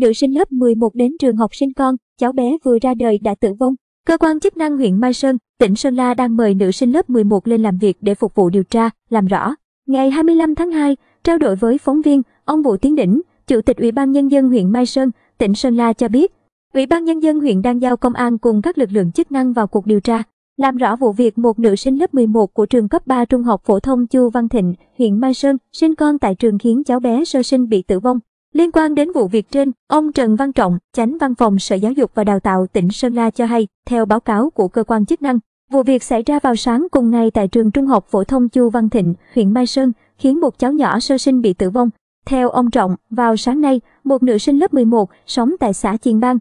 nữ sinh lớp 11 đến trường học sinh con, cháu bé vừa ra đời đã tử vong. Cơ quan chức năng huyện Mai Sơn, tỉnh Sơn La đang mời nữ sinh lớp 11 lên làm việc để phục vụ điều tra, làm rõ. Ngày 25 tháng 2, trao đổi với phóng viên, ông Vũ Tiến Đỉnh, Chủ tịch Ủy ban Nhân dân huyện Mai Sơn, tỉnh Sơn La cho biết, Ủy ban Nhân dân huyện đang giao công an cùng các lực lượng chức năng vào cuộc điều tra, làm rõ vụ việc một nữ sinh lớp 11 của trường cấp 3 trung học phổ thông Chu Văn Thịnh, huyện Mai Sơn, sinh con tại trường khiến cháu bé sơ sinh bị tử vong. Liên quan đến vụ việc trên, ông Trần Văn Trọng, Chánh Văn phòng Sở Giáo dục và Đào tạo tỉnh Sơn La cho hay, theo báo cáo của cơ quan chức năng, vụ việc xảy ra vào sáng cùng ngày tại trường Trung học phổ thông Chu Văn Thịnh, huyện Mai Sơn, khiến một cháu nhỏ sơ sinh bị tử vong. Theo ông Trọng, vào sáng nay, một nữ sinh lớp 11 sống tại xã Chiên Bang,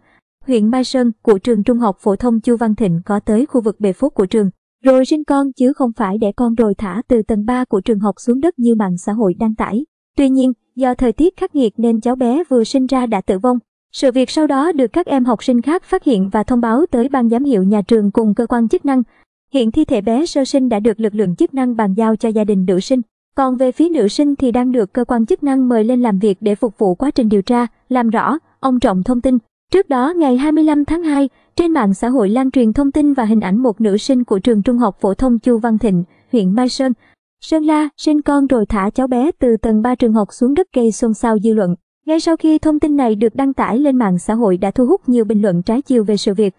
huyện Mai Sơn của trường Trung học phổ thông Chu Văn Thịnh có tới khu vực bề phốt của trường, rồi sinh con chứ không phải để con rồi thả từ tầng 3 của trường học xuống đất như mạng xã hội đăng tải. Tuy nhiên, Do thời tiết khắc nghiệt nên cháu bé vừa sinh ra đã tử vong. Sự việc sau đó được các em học sinh khác phát hiện và thông báo tới ban giám hiệu nhà trường cùng cơ quan chức năng. Hiện thi thể bé sơ sinh đã được lực lượng chức năng bàn giao cho gia đình nữ sinh. Còn về phía nữ sinh thì đang được cơ quan chức năng mời lên làm việc để phục vụ quá trình điều tra, làm rõ, ông Trọng thông tin. Trước đó ngày 25 tháng 2, trên mạng xã hội lan truyền thông tin và hình ảnh một nữ sinh của trường trung học phổ thông Chu Văn Thịnh, huyện Mai Sơn, Sơn La sinh con rồi thả cháu bé từ tầng 3 trường học xuống đất gây xôn xao dư luận. Ngay sau khi thông tin này được đăng tải lên mạng xã hội đã thu hút nhiều bình luận trái chiều về sự việc.